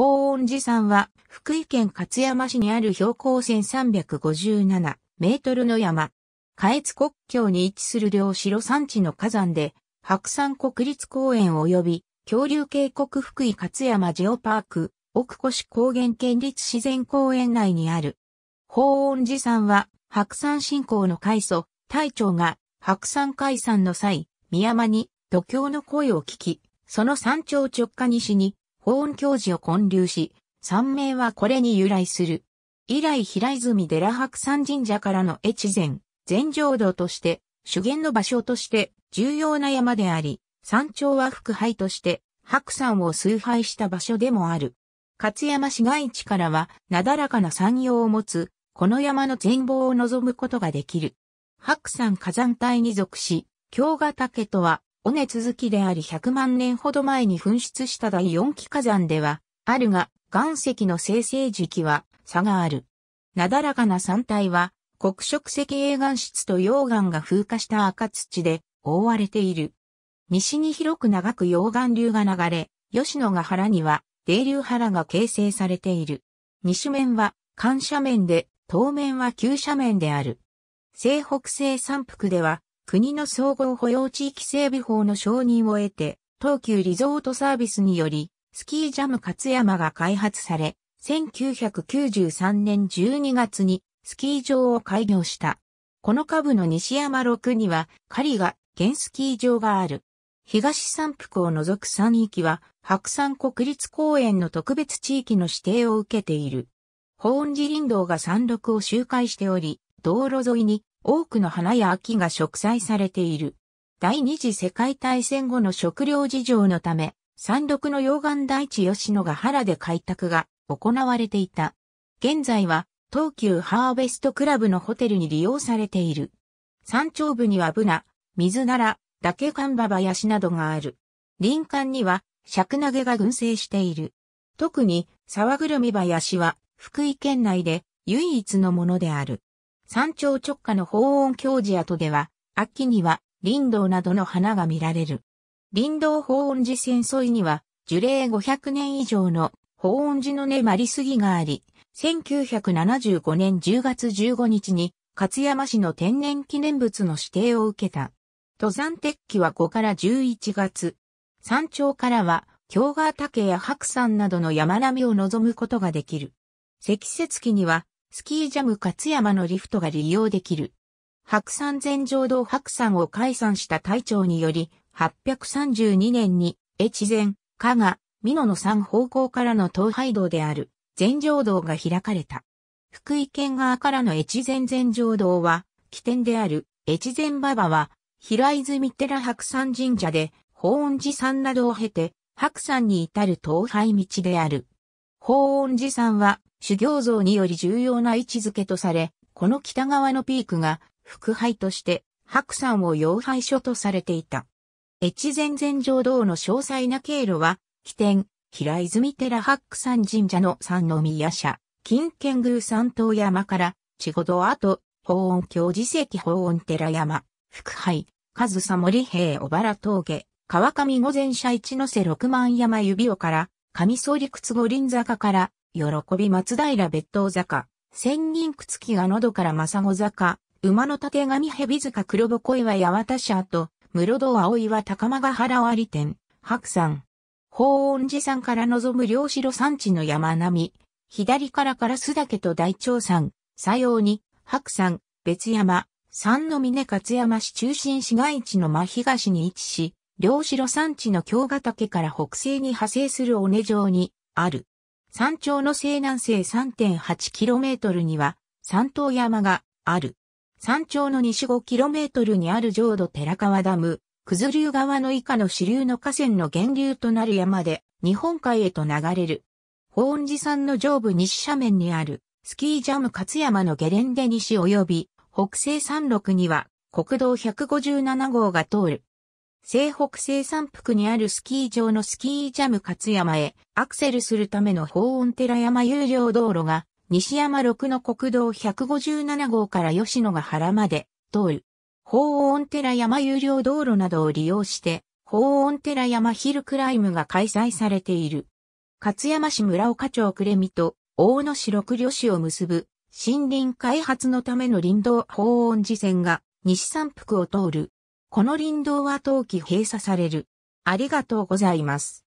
法恩寺山は、福井県勝山市にある標高1357メートルの山。下越国境に位置する両城山地の火山で、白山国立公園及び、恐竜渓谷福井勝山ジオパーク、奥越高原県立自然公園内にある。法恩寺山は、白山信仰の開祖、隊長が、白山海山の際、宮間に、土橋の声を聞き、その山頂直下西に、オー教授を建立し、三名はこれに由来する。以来平泉寺白山神社からの越前、全浄土として、修験の場所として重要な山であり、山頂は副杯として白山を崇拝した場所でもある。勝山市街地からは、なだらかな山陽を持つ、この山の全貌を望むことができる。白山火山帯に属し、京ヶ岳とは尾根続きであり100万年ほど前に噴出した第4期火山では、あるが、岩石の生成時期は差がある。なだらかな山体は、黒色石英岩質と溶岩が風化した赤土で覆われている。西に広く長く溶岩流が流れ、吉野ヶ原には、泥流原が形成されている。西面は、関斜面で、東面は急斜面である。西北西山腹では、国の総合保養地域整備法の承認を得て、東急リゾートサービスにより、スキージャム勝山が開発され、1993年12月にスキー場を開業した。この下部の西山6には、狩りが原スキー場がある。東三福を除く3域は、白山国立公園の特別地域の指定を受けている。法恩寺林道が山麓を周回しており、道路沿いに多くの花や秋が植栽されている。第二次世界大戦後の食糧事情のため、山麓の溶岩大地吉野が原で開拓が行われていた。現在は東急ハーベストクラブのホテルに利用されている。山頂部にはブナ、水なら、竹看板林などがある。林間には、尺投げが群生している。特に、沢ぐるみ林は、福井県内で唯一のものである。山頂直下の保温教寺跡では、秋には林道などの花が見られる。林道保温寺線沿いには、樹齢500年以上の保温寺の根まりすぎがあり、1975年10月15日に、勝山市の天然記念物の指定を受けた。登山鉄器は5から11月。山頂からは、京川岳や白山などの山並みを望むことができる。積雪期には、スキージャム勝山のリフトが利用できる。白山全城道白山を解散した隊長により、832年に、越前、加賀、美濃の三方向からの東海道である、全城道が開かれた。福井県側からの越前全城道は、起点である、越前馬場は、平泉寺白山神社で、法恩寺山などを経て、白山に至る東海道である。法恩寺山は、修行像により重要な位置づけとされ、この北側のピークが副杯として白山を要杯所とされていた。越前前上道の詳細な経路は、起点、平泉寺白山神社の三宮社、金剣宮三島山から、千後道後、法音教寺石法音寺山、福杯、上総森平小原峠、川上御前社一の瀬六万山指尾から、上総陸津五輪坂から、喜び松平別当坂、千人くつきが喉から政子坂、馬の竹上蛇塚黒ぼこ岩八幡社と、室戸葵岩高間原割店、白山。法恩寺山から望む両城山地の山並み、左からから須岳と大長山、左様に、白山、別山、三の峰勝山市中心市街地の真東に位置し、両城山地の京ヶ岳から北西に派生する尾根城に、ある。山頂の西南西 3.8km には山東山がある。山頂の西 5km にある浄土寺川ダム、九頭竜川の以下の支流の河川の源流となる山で日本海へと流れる。法恩寺山の上部西斜面にあるスキージャム勝山のゲレンデ西及び北西山麓には国道157号が通る。西北西山腹にあるスキー場のスキージャム勝山へアクセルするための法音寺山有料道路が西山6の国道157号から吉野ヶ原まで通る。法音寺山有料道路などを利用して法音寺山ヒルクライムが開催されている。勝山市村岡町暮見と大野市六旅市を結ぶ森林開発のための林道法音寺線が西山腹を通る。この林道は冬季閉鎖される。ありがとうございます。